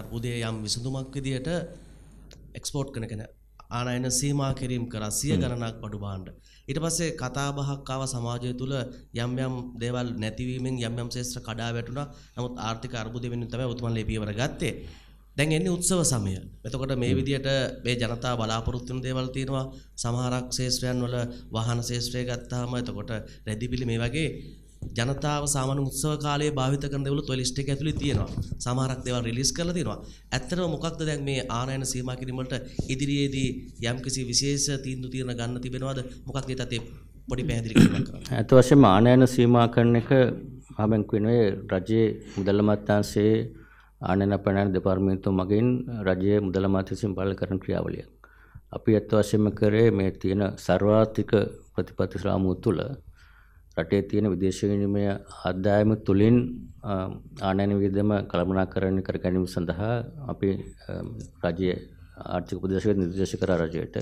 අර්බුදය යම් විසඳුමක් විදියට එක්ස්පෝට් කන කෙන ආනයන සීමා කිරීම් කර සිය ගණනක් පඩු බාණ්ඩ. ඊට පස්සේ කතාබහක්කාව සමාජය තුළ යම් යම් දේවල් නැතිවීමෙන් යම් යම් ශේෂ්‍ර කඩා වැටුණා. නමුත් ආර්ථික අර්බුදය වෙනුවෙන් තමයි උතුමන් ලිපියවර ගත්තේ. දැන් එන්නේ උත්සව සමය. එතකොට මේ විදියට මේ ජනතාව බලාපොරොත්තු වෙන දේවල් තියෙනවා. සමහරක් ශේෂ්ත්‍රයන් වල වාහන ශේෂ්ත්‍රය ගත්තාම එතකොට රැදිපිලි මේ වගේ ජනතාව සාමාන්‍ය උත්සව කාලයේ භාවිත කරන දේවල් ඔය ලිස්ට් එක ඇතුලේ තියෙනවා. සමහරක් දේවල් රිලීස් කරලා තියෙනවා. ඇත්තටම මොකක්ද දැන් මේ ආනයන සීමා කිරීම වලට ඉදිරියේදී යම්කිසි විශේෂ තීන්දුව තීරණ ගන්න තිබෙනවද? මොකක්ද ඒ තත්ත්වය පොඩි පැහැදිලි කිරීමක් කරන්න. අත වශයෙන්ම ආනයන සීමා කරන එක මහබැංකුව වෙනුවේ රජයේ මුදල් අමාත්‍යාංශයේ ආනයන ප්‍රණාලි දෙපාර්තමේන්තුව මගින් රජයේ මුදල් අමාත්‍යාංශයෙන් පාලනය කරන ක්‍රියාවලියක්. අපි අත වශයෙන්ම කරේ මේ තියෙන සර්වාත්‍රික ප්‍රතිපත්ති රාමුව තුළ රටේ තියෙන විදේශ විනිමය ආදායම තුළින් ආනයන වියදම කළමනාකරණය කර ගැනීම සඳහා අපි රජයේ ආර්ථික ප්‍රදේශය නිර්දේශ කරා රජයට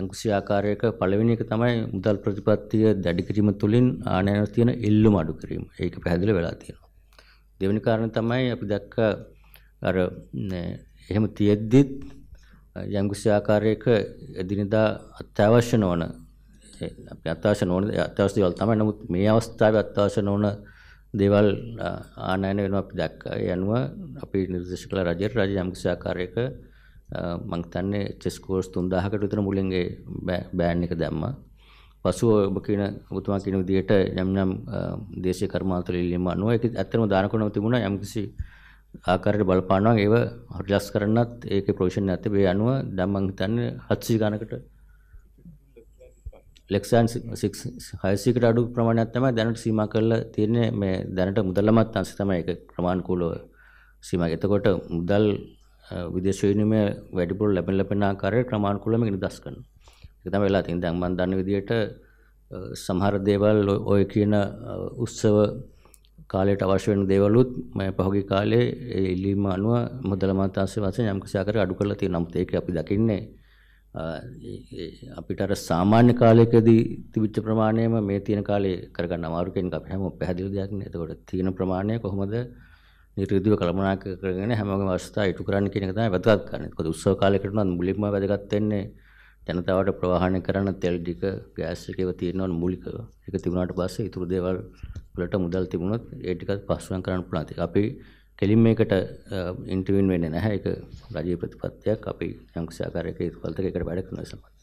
යම්කිසි ආකාරයක පළවෙනි එක තමයි මුදල් ප්‍රතිපත්තිය දැඩි කිරීම තුළින් ආනයන තියෙන ඉල්ලුම අඩු කිරීම. ඒක පැහැදිලි වෙලා තියෙනවා. දෙවෙනි කාරණේ තමයි අපි දැක්ක අර එහෙම තියෙද්දිත් යම්කිසි ආකාරයක එදිනදා අත්‍යවශ්‍ය නොවන අපිට අත්‍යවශ්‍ය නොවන අත්‍යවශ්‍ය දේවල් තමයි. නමුත් මේ අවස්ථාවේ අත්‍යවශ්‍ය නොවන දේවල් ආනයන වෙනවා අපි දැක්කා. ඒ අනුව අපි නිර්දේශ කළ රජයට රජ යම්කිසි ආකාරයක මං හිතන්නේ චෙස් කෝස් 3000කට විතර මුලින් ඒ බෑන් එක දැම්මා. පසුව ඔබ කියන ඔබතුමා කියන විදිහට යම් යම් දේශීය කර්මාන්තවල ඉල්ලීම් අනුව ඒක ඇත්තටම දානකොණව තිබුණා යම්කිසි ආකාරයට බලපානවා ඒව හරිලස් කරන්නත් ඒකේ ප්‍රොවිෂන් නැත්තේ. ඒ අනුව දැන් මං හිතන්නේ 700 ගණකට ලෙක්සන් හයසිකට අඩු ප්‍රමාණයක් තමයි දැනට සීමා කරලා තියෙන්නේ මේ දැනට මුදල්ලමත් අංශ තමයි ඒක ක්‍රමානුකූලව සීමා. එතකොට මුදල් විදේශ විනිමය වැඩිපුර ලැබෙන ලැබෙන ආකාරයට ක්‍රමානුකූලව මේක නිදහස් කරනවා. ඒක තමයි වෙලා තියෙන්නේ. දැන් මම දන්න විදිහට සමහර දේවල් ඔය කියන උත්සව කාලයට අවශ්‍ය වෙන දේවලුත් මම පහුගිය කාලේ ඉල්ලීම අනුව මුදල්ලමත් අංශ වශයෙන් යම් කිසි ආකාරයකට අඩු කරලා තියෙනවා. නමුත් ඒක අපි දකින්නේ අපිට අර සාමාන්‍ය කාලයකදී තිබිච්ච ප්‍රමාණයම මේ තියෙන කාලේ කරගන්න අමාරු කෙනෙක් අපිට හැම පැහැදිලි දෙයක් නේ. එතකොට තියෙන ප්‍රමාණය කොහොමද නිර්විදිව කළමනාකරණය කරගෙන හැමෝගේම අවස්ථා ඉටු කරන්න කියන එක තමයි වැදගත් කරන්නේ. එතකොට උත්සව කාලයකට නම් මුලින්ම වැදගත් වෙන්නේ ජනතාවට ප්‍රවාහනය කරන තෙල් ටික, ගෑස් ටික ඒවා තියෙනවනේ මූලිකව. ඒක තිබුණාට පස්සේ ඊතුරු දේවල් වලට මුදල් තිබුණොත් ඒ ටිකත් පස්සුම් කරන්න පුළුවන්. අපි කෙලින් මේකට ඉන්ටවින් වෙන්න නැහැ එක රජය ප්‍රතිපත්තියක් අපි යංක්ෂාකාරයක ඒත්වල්තක එකට වැඩ කරන සමත්